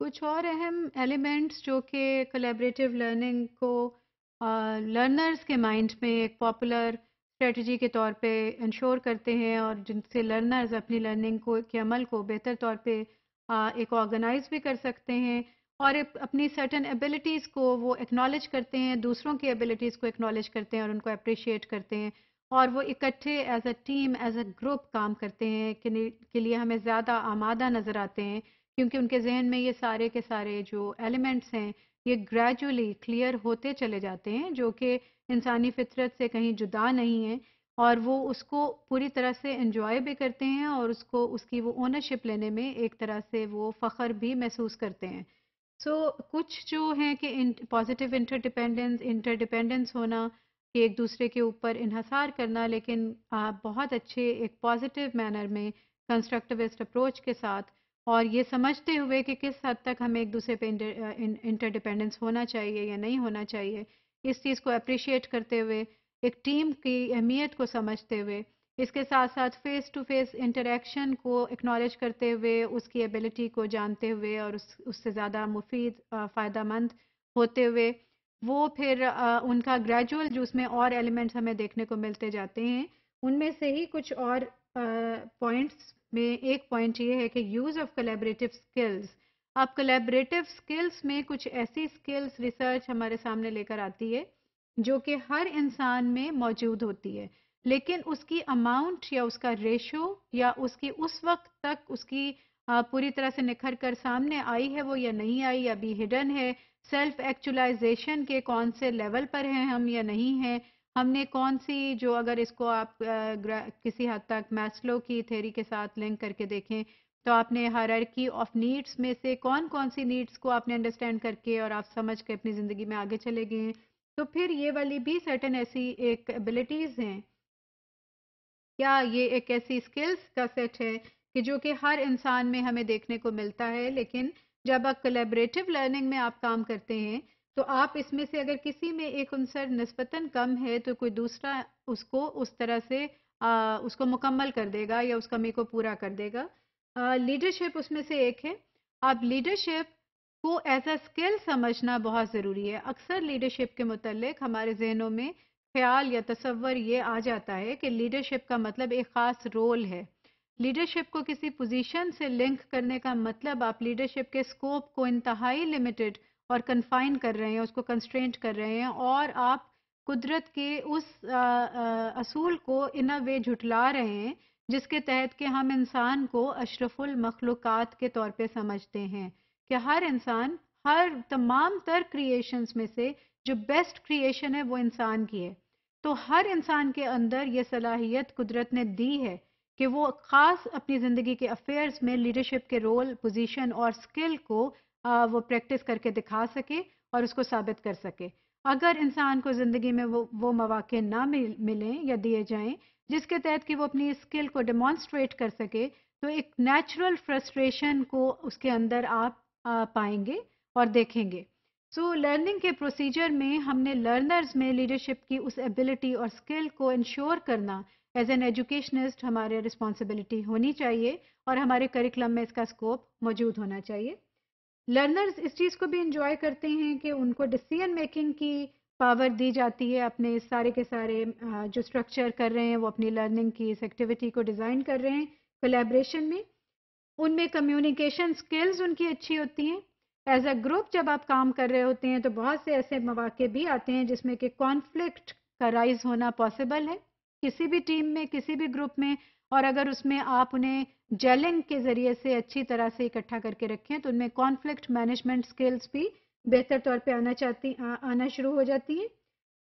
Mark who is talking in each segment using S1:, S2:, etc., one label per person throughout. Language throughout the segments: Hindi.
S1: कुछ और अहम एलिमेंट्स जो कि कोलेबरेटिव लर्निंग को लर्नर्स के माइंड में एक पॉपुलर स्ट्रेटजी के तौर पे इंश्योर करते हैं और जिनसे लर्नर्स अपनी लर्निंग को के अमल को बेहतर तौर पे uh, एक ऑर्गेनाइज भी कर सकते हैं और अपनी सर्टन एबिलिटीज़ को वो एक्नॉलेज करते हैं दूसरों की एबिलिटीज़ को एक्नॉलेज करते हैं और उनको अप्रिशिएट करते हैं और वो इकट्ठे as a team as a group काम करते हैं के लिए हमें ज़्यादा आमादा नज़र आते हैं क्योंकि उनके जहन में ये सारे के सारे जो एलिमेंट्स हैं ये ग्रेजुअली क्लियर होते चले जाते हैं जो कि इंसानी फितरत से कहीं जुदा नहीं है और वो उसको पूरी तरह से इन्जॉय भी करते हैं और उसको उसकी वो ओनरशिप लेने में एक तरह से वो फ़ख्र भी महसूस करते हैं सो so, कुछ जो हैं कि पॉजिटिव इंटरडिपेंडेंस इंटरडिपेंडेंस होना कि एक दूसरे के ऊपर इहसार करना लेकिन आप बहुत अच्छे एक पॉजिटिव मैनर में कंस्ट्रक्टिविस्ट अप्रोच के साथ और ये समझते हुए कि किस हद तक हमें एक दूसरे पे इंटरडिपेंडेंस होना चाहिए या नहीं होना चाहिए इस चीज़ को अप्रिशिएट करते हुए एक टीम की अहमियत को समझते हुए इसके साथ साथ फेस टू फेस इंटरेक्शन को एक्नॉलेज करते हुए उसकी एबिलिटी को जानते हुए और उस उससे ज़्यादा मुफीद फ़ायदा मंद होते हुए वो फिर आ, उनका ग्रेजुअल जो उसमें और एलिमेंट्स हमें देखने को मिलते जाते हैं उनमें से ही कुछ और पॉइंट्स में एक पॉइंट ये है कि यूज़ ऑफ कलेबरेटिव स्किल्स अब कलेबरेटिव स्किल्स में कुछ ऐसी स्किल्स रिसर्च हमारे सामने लेकर आती है जो कि हर इंसान में मौजूद होती है लेकिन उसकी अमाउंट या उसका रेशो या उसकी उस वक्त तक उसकी पूरी तरह से निखर कर सामने आई है वो या नहीं आई या हिडन है सेल्फ एक्चुलाइजेशन के कौन से लेवल पर हैं हम या नहीं हैं हमने कौन सी जो अगर इसको आप किसी हद तक मैस्लो की थेरी के साथ लिंक करके देखें तो आपने हर ऑफ नीड्स में से कौन कौन सी नीड्स को आपने अंडरस्टैंड करके और आप समझ के अपनी ज़िंदगी में आगे चले गए तो फिर ये वाली भी सर्टन ऐसी एक एबिलिटीज़ हैं क्या ये एक ऐसी स्किल्स का सेट है कि जो कि हर इंसान में हमें देखने को मिलता है लेकिन जब आप कलेबरेटिव लर्निंग में आप काम करते हैं तो आप इसमें से अगर किसी में एक अंसर नस्बता कम है तो कोई दूसरा उसको उस तरह से आ, उसको मुकम्मल कर देगा या उस कमी को पूरा कर देगा लीडरशिप उसमें से एक है आप लीडरशिप को एज अ स्किल समझना बहुत ज़रूरी है अक्सर लीडरशिप के मतलब हमारे जहनों में ख्याल या तस्वर ये आ जाता है कि लीडरशिप का मतलब एक ख़ास रोल है लीडरशिप को किसी पोजीशन से लिंक करने का मतलब आप लीडरशिप के स्कोप को इंतहाई लिमिटेड और कन्फाइन कर रहे हैं उसको कंस्ट्रेंट कर रहे हैं और आप कुदरत के उस आ, आ, असूल को इन अ वे झुटला रहे हैं जिसके तहत के हम इंसान को अशरफुल मखलूक़ात के तौर पे समझते हैं कि हर इंसान हर तमाम तर क्रिएशंस में से जो बेस्ट क्रिएशन है वो इंसान की है तो हर इंसान के अंदर ये सलाहियत कुदरत ने दी है कि वो ख़ास अपनी ज़िंदगी के अफेयर्स में लीडरशिप के रोल पोजीशन और स्किल को वो प्रैक्टिस करके दिखा सके और उसको साबित कर सके अगर इंसान को ज़िंदगी में वो वो मौाक़े ना मिल मिलें या दिए जाएं जिसके तहत कि वो अपनी स्किल को डेमॉन्स्ट्रेट कर सके तो एक नेचुरल फ्रस्ट्रेशन को उसके अंदर आप आ, पाएंगे और देखेंगे सो so, लर्निंग के प्रोसीजर में हमने लर्नर्स में लीडरशिप की उस एबिलिटी और स्किल को इंश्योर करना एज एन एजुकेशनिस्ट हमारे रिस्पॉन्सिबिलिटी होनी चाहिए और हमारे करिकुलम में इसका स्कोप मौजूद होना चाहिए लर्नर्स इस चीज़ को भी इंजॉय करते हैं कि उनको डिसीजन मेकिंग की पावर दी जाती है अपने सारे के सारे जो स्ट्रक्चर कर रहे हैं वो अपनी लर्निंग की इस एक्टिविटी को डिज़ाइन कर रहे हैं कोलेब्रेशन में उनमें कम्युनिकेशन स्किल्स उनकी अच्छी होती हैं एज अ ग्रुप जब आप काम कर रहे होते हैं तो बहुत से ऐसे मौाक़े भी आते हैं जिसमें कि कॉन्फ्लिक्ट का राइज होना पॉसिबल है किसी भी टीम में किसी भी ग्रुप में और अगर उसमें आप उन्हें जेलिंग के जरिए से अच्छी तरह से इकट्ठा करके रखें तो उनमें कॉन्फ्लिक्ट मैनेजमेंट स्किल्स भी बेहतर तौर पे आना चाहती आ, आना शुरू हो जाती है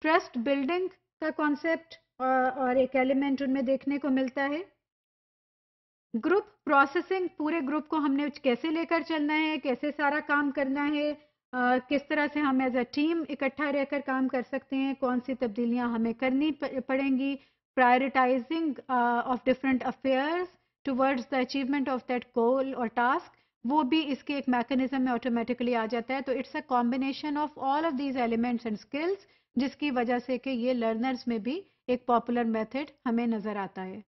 S1: ट्रस्ट बिल्डिंग का कॉन्सेप्ट और एक एलिमेंट उनमें देखने को मिलता है ग्रुप प्रोसेसिंग पूरे ग्रुप को हमने कैसे लेकर चलना है कैसे सारा काम करना है आ, किस तरह से हम एज अ टीम इकट्ठा रहकर काम कर सकते हैं कौन सी तब्दीलियां हमें करनी पड़ेंगी prioritising of different affairs towards the achievement of that goal और टास्क वो भी इसके एक मैकेनिज्म में ऑटोमेटिकली आ जाता है तो it's a combination of all of these elements and skills जिसकी वजह से कि ये लर्नर्स में भी एक पॉपुलर मेथड हमें नजर आता है